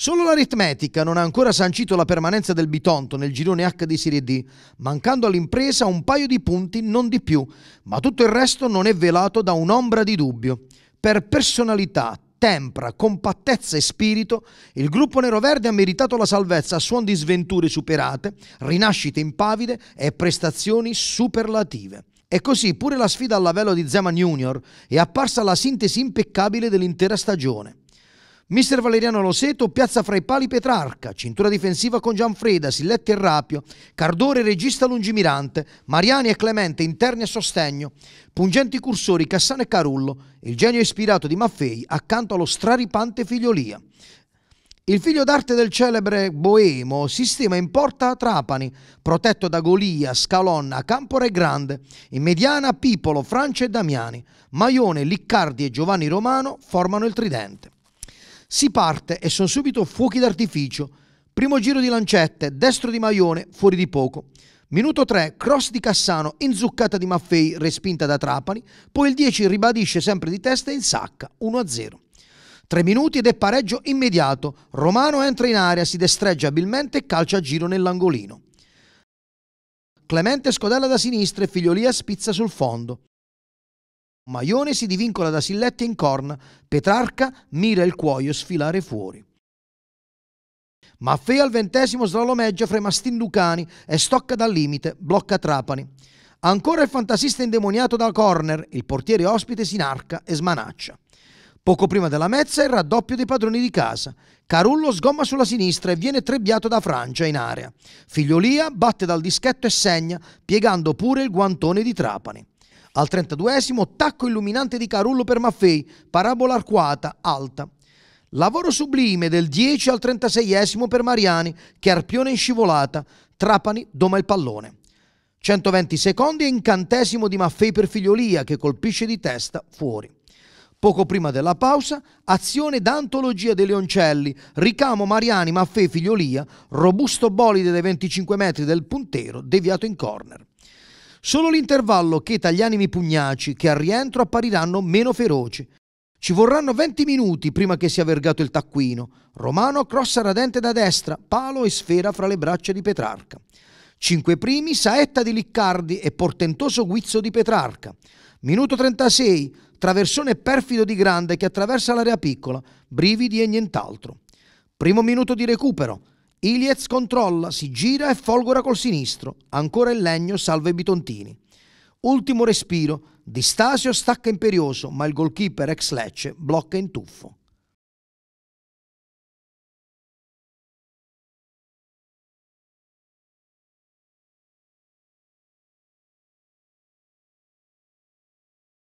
Solo l'aritmetica non ha ancora sancito la permanenza del Bitonto nel girone H di Serie D, mancando all'impresa un paio di punti, non di più, ma tutto il resto non è velato da un'ombra di dubbio. Per personalità, tempra, compattezza e spirito, il gruppo neroverde ha meritato la salvezza a suon di sventure superate, rinascite impavide e prestazioni superlative. E così pure la sfida al lavello di Zeman Junior è apparsa la sintesi impeccabile dell'intera stagione. Mister Valeriano Loseto piazza fra i pali Petrarca, cintura difensiva con Gianfreda, Silletti e Rapio, Cardore regista lungimirante, Mariani e Clemente interni a sostegno, pungenti cursori Cassano e Carullo, il genio ispirato di Maffei accanto allo straripante figliolia. Il figlio d'arte del celebre Boemo sistema in porta a Trapani, protetto da Golia, Scalonna, Campora e Grande, in mediana Pipolo, Francia e Damiani, Maione, Liccardi e Giovanni Romano formano il tridente. Si parte e sono subito fuochi d'artificio. Primo giro di lancette, destro di Maione, fuori di poco. Minuto 3, cross di Cassano, inzuccata di Maffei, respinta da Trapani. Poi il 10 ribadisce sempre di testa e in sacca, 1-0. Tre minuti ed è pareggio immediato. Romano entra in area, si destreggia abilmente e calcia a giro nell'angolino. Clemente scodella da sinistra e Figliolia spizza sul fondo. Maione si divincola da Silletti in corna, Petrarca mira il cuoio sfilare fuori. Maffei al ventesimo slalomeggia mastin Stinducani e stocca dal limite, blocca Trapani. Ancora il fantasista indemoniato da corner, il portiere ospite si inarca e smanaccia. Poco prima della mezza il raddoppio dei padroni di casa. Carullo sgomma sulla sinistra e viene trebbiato da Francia in area. Figliolia batte dal dischetto e segna, piegando pure il guantone di Trapani. Al 32esimo, tacco illuminante di Carullo per Maffei, parabola arcuata, alta. Lavoro sublime del 10 al 36esimo per Mariani, che arpione in scivolata, Trapani doma il pallone. 120 secondi e incantesimo di Maffei per Figliolia, che colpisce di testa fuori. Poco prima della pausa, azione d'antologia dei Leoncelli, ricamo Mariani Maffei Figliolia, robusto bolide dai 25 metri del puntero, deviato in corner. Solo l'intervallo che animi pugnaci che al rientro appariranno meno feroci. Ci vorranno 20 minuti prima che sia vergato il taccuino. Romano crossa radente da destra, palo e sfera fra le braccia di Petrarca. Cinque primi, saetta di Liccardi e portentoso guizzo di Petrarca. Minuto 36, traversone perfido di Grande che attraversa l'area piccola, brividi e nient'altro. Primo minuto di recupero, Iliez controlla, si gira e folgora col sinistro. Ancora il legno salva i bitontini. Ultimo respiro. Di Stasio stacca imperioso, ma il goalkeeper ex Lecce blocca in tuffo.